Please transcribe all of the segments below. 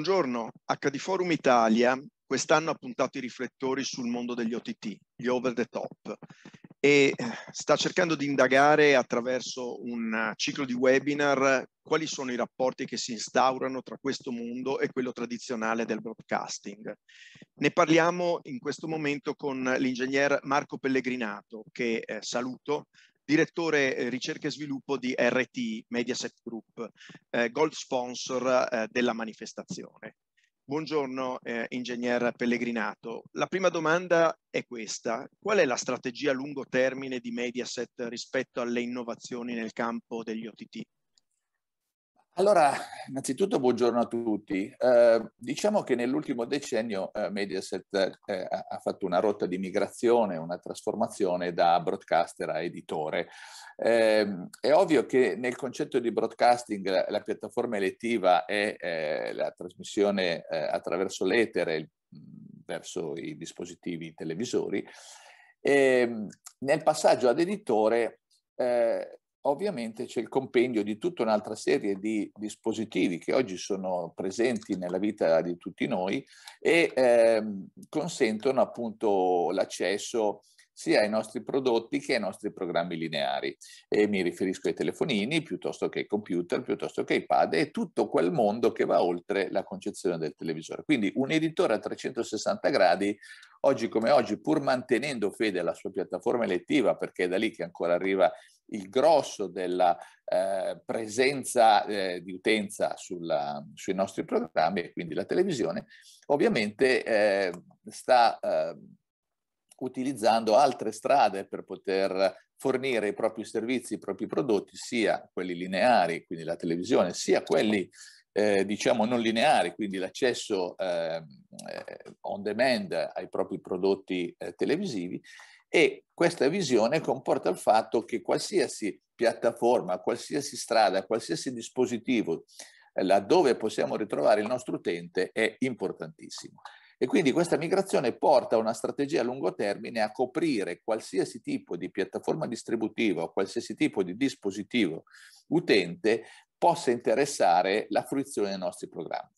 Buongiorno, HD Forum Italia quest'anno ha puntato i riflettori sul mondo degli OTT, gli over the top, e sta cercando di indagare attraverso un ciclo di webinar quali sono i rapporti che si instaurano tra questo mondo e quello tradizionale del broadcasting. Ne parliamo in questo momento con l'ingegner Marco Pellegrinato, che eh, saluto, direttore eh, ricerca e sviluppo di RT Mediaset Group, eh, gold sponsor eh, della manifestazione. Buongiorno, eh, ingegner Pellegrinato. La prima domanda è questa. Qual è la strategia a lungo termine di Mediaset rispetto alle innovazioni nel campo degli OTT? Allora, innanzitutto buongiorno a tutti. Eh, diciamo che nell'ultimo decennio eh, Mediaset eh, eh ha fatto una rotta di migrazione, una trasformazione da broadcaster a editore. Ehm, è ovvio che nel concetto di broadcasting la, la piattaforma elettiva è eh, la trasmissione eh, attraverso l'etere verso i dispositivi televisori. Ehm, nel passaggio ad editore eh, ovviamente c'è il compendio di tutta un'altra serie di dispositivi che oggi sono presenti nella vita di tutti noi e ehm, consentono appunto l'accesso sia ai nostri prodotti che ai nostri programmi lineari. E mi riferisco ai telefonini, piuttosto che ai computer, piuttosto che ai pad e tutto quel mondo che va oltre la concezione del televisore. Quindi un editore a 360 gradi, oggi come oggi, pur mantenendo fede alla sua piattaforma elettiva, perché è da lì che ancora arriva il grosso della eh, presenza eh, di utenza sulla, sui nostri programmi e quindi la televisione, ovviamente eh, sta eh, utilizzando altre strade per poter fornire i propri servizi, i propri prodotti, sia quelli lineari, quindi la televisione, sia quelli eh, diciamo non lineari, quindi l'accesso ehm, eh, on demand ai propri prodotti eh, televisivi e questa visione comporta il fatto che qualsiasi piattaforma, qualsiasi strada, qualsiasi dispositivo eh, laddove possiamo ritrovare il nostro utente è importantissimo. E quindi questa migrazione porta a una strategia a lungo termine a coprire qualsiasi tipo di piattaforma distributiva o qualsiasi tipo di dispositivo utente possa interessare la fruizione dei nostri programmi.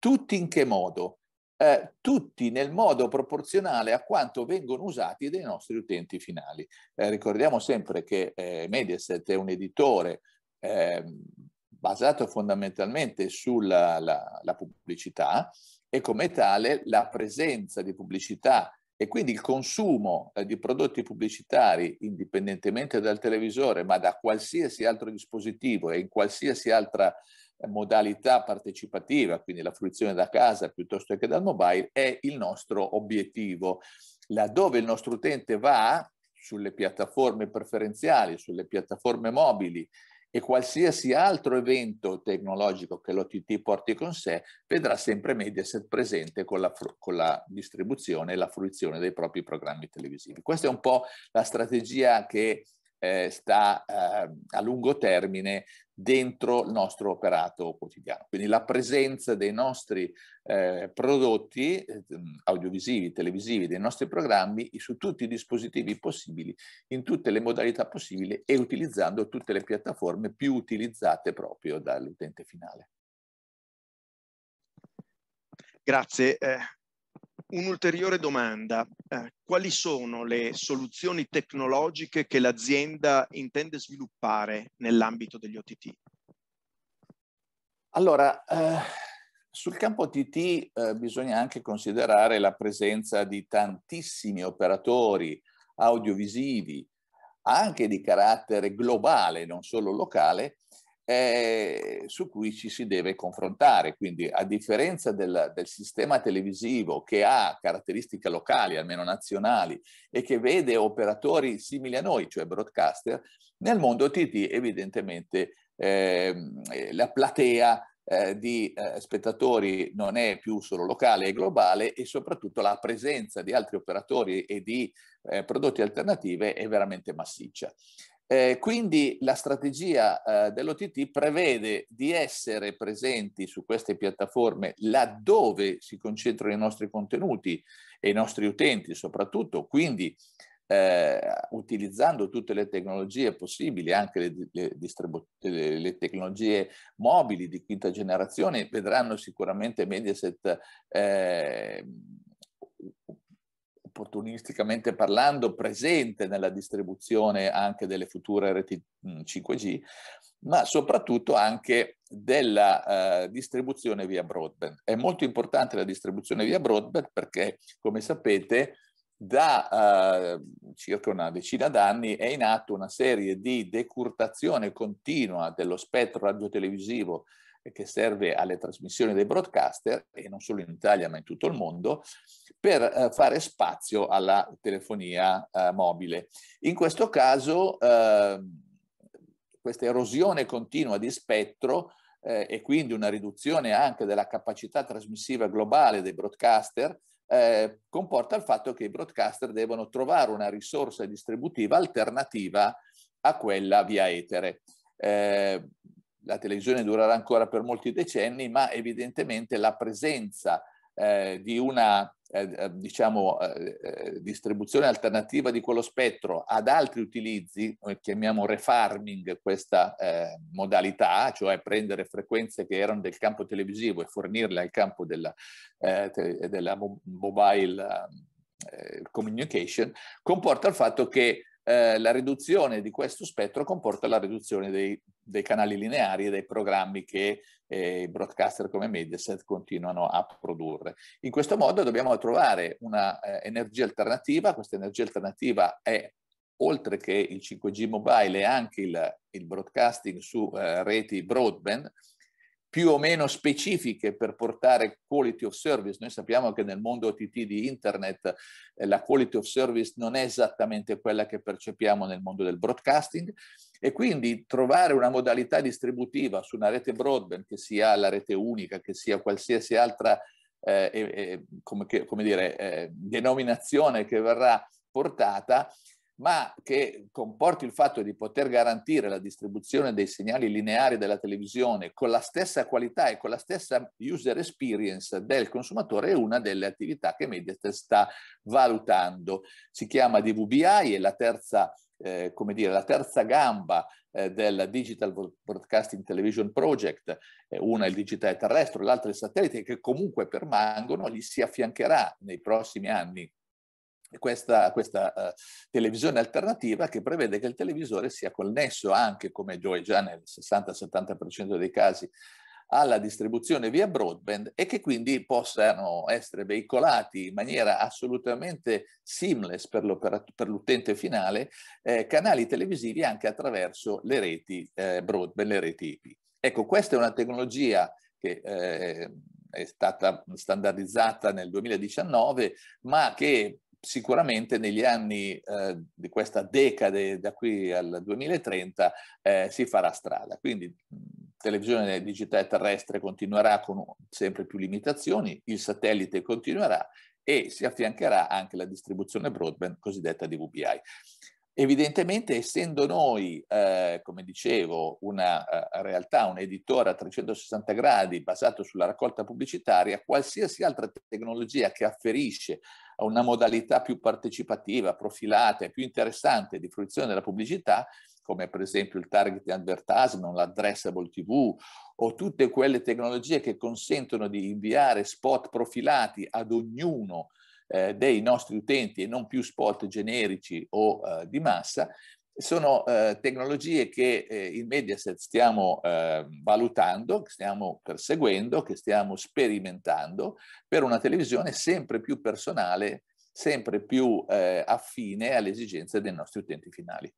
Tutti in che modo? Eh, tutti nel modo proporzionale a quanto vengono usati dai nostri utenti finali. Eh, ricordiamo sempre che eh, Mediaset è un editore ehm, basato fondamentalmente sulla la, la pubblicità, e come tale la presenza di pubblicità e quindi il consumo eh, di prodotti pubblicitari, indipendentemente dal televisore, ma da qualsiasi altro dispositivo e in qualsiasi altra eh, modalità partecipativa, quindi la fruizione da casa piuttosto che dal mobile, è il nostro obiettivo. Laddove il nostro utente va sulle piattaforme preferenziali, sulle piattaforme mobili e qualsiasi altro evento tecnologico che l'OTT porti con sé vedrà sempre Mediaset presente con la, con la distribuzione e la fruizione dei propri programmi televisivi. Questa è un po' la strategia che eh, sta eh, a lungo termine dentro il nostro operato quotidiano. Quindi la presenza dei nostri eh, prodotti ehm, audiovisivi, televisivi, dei nostri programmi su tutti i dispositivi possibili, in tutte le modalità possibili e utilizzando tutte le piattaforme più utilizzate proprio dall'utente finale. Grazie. Eh, Un'ulteriore domanda, eh, quali sono le soluzioni tecnologiche che l'azienda intende sviluppare nell'ambito degli OTT? Allora, eh, sul campo OTT eh, bisogna anche considerare la presenza di tantissimi operatori audiovisivi, anche di carattere globale, non solo locale, eh, su cui ci si deve confrontare. Quindi a differenza del, del, sistema televisivo che ha caratteristiche locali, almeno nazionali, e che vede operatori simili a noi, cioè broadcaster, nel mondo TT evidentemente ehm, eh, la platea eh, di eh, spettatori non è più solo locale è globale e soprattutto la presenza di altri operatori e di eh, prodotti alternative è veramente massiccia. Eh, quindi la strategia eh, dell'OTT prevede di essere presenti su queste piattaforme laddove si concentrano i nostri contenuti e i nostri utenti soprattutto, quindi eh, utilizzando tutte le tecnologie possibili, anche le, le, le, le, tecnologie mobili di quinta generazione, vedranno sicuramente Mediaset eh, opportunisticamente parlando, presente nella distribuzione anche delle future reti 5G, ma soprattutto anche della eh, distribuzione via broadband. È molto importante la distribuzione via broadband perché, come sapete, da eh, circa una decina d'anni è in atto una serie di decurtazione continua dello spettro radiotelevisivo che serve alle trasmissioni dei broadcaster, e non solo in Italia ma in tutto il mondo, per eh, fare spazio alla telefonia eh, mobile. In questo caso eh, questa erosione continua di spettro eh, e quindi una riduzione anche della capacità trasmissiva globale dei broadcaster eh, comporta il fatto che i broadcaster devono trovare una risorsa distributiva alternativa a quella via etere. Eh, la televisione durerà ancora per molti decenni, ma evidentemente la presenza eh, di una eh, eh diciamo, eh, eh, distribuzione alternativa di quello spettro ad altri utilizzi, chiamiamo refarming questa modalità, cioè prendere frequenze che erano del campo televisivo e fornirle al campo della, della mobile communication, comporta il fatto che la riduzione di questo spettro comporta la riduzione dei dei canali lineari e dei programmi che eh, broadcaster come Mediaset continuano a produrre. In questo modo dobbiamo trovare un'energia eh, alternativa, questa energia alternativa è oltre che il 5G mobile e anche il, il broadcasting su eh, reti broadband, più o meno specifiche per portare quality of service. Noi sappiamo che nel mondo OTT di internet eh, la quality of service non è esattamente quella che percepiamo nel mondo del broadcasting, e quindi trovare una modalità distributiva su una rete broadband, che sia la rete unica, che sia qualsiasi altra eh, eh, come, che, come dire, eh, denominazione che verrà portata, ma che comporti il fatto di poter garantire la distribuzione dei segnali lineari della televisione con la stessa qualità e con la stessa user experience del consumatore è una delle attività che Mediaset sta valutando. Si chiama DVBI, è la terza eh, come dire, la terza gamba eh, del Digital Broadcasting Television Project, eh, una è il digitale terrestre, l'altra è il satellite, che comunque permangono, gli si affiancherà nei prossimi anni questa, questa uh, televisione alternativa che prevede che il televisore sia connesso anche, come Joe già nel 60-70% dei casi alla distribuzione via broadband e che quindi possano essere veicolati in maniera assolutamente seamless per, l'utente finale eh, canali televisivi anche attraverso le reti eh, broadband, le reti IP. Ecco, questa è una tecnologia che eh, è stata standardizzata nel 2019, ma che sicuramente negli anni eh, di questa decade da qui al 2030 eh, si farà strada. Quindi televisione digitale terrestre continuerà con sempre più limitazioni, il satellite continuerà e si affiancherà anche la distribuzione broadband cosiddetta DVBI. Evidentemente, essendo noi, eh, come dicevo, una uh, realtà, un editore a 360 gradi basato sulla raccolta pubblicitaria, qualsiasi altra tecnologia che afferisce a una modalità più partecipativa, profilata e più interessante di fruizione della pubblicità come per esempio il target advertisement, l'addressable TV o tutte quelle tecnologie che consentono di inviare spot profilati ad ognuno eh, dei nostri utenti e non più spot generici o eh, di massa, sono eh, tecnologie che eh, in Mediaset stiamo eh, valutando, che stiamo perseguendo, che stiamo sperimentando per una televisione sempre più personale sempre più eh, affine alle esigenze dei nostri utenti finali.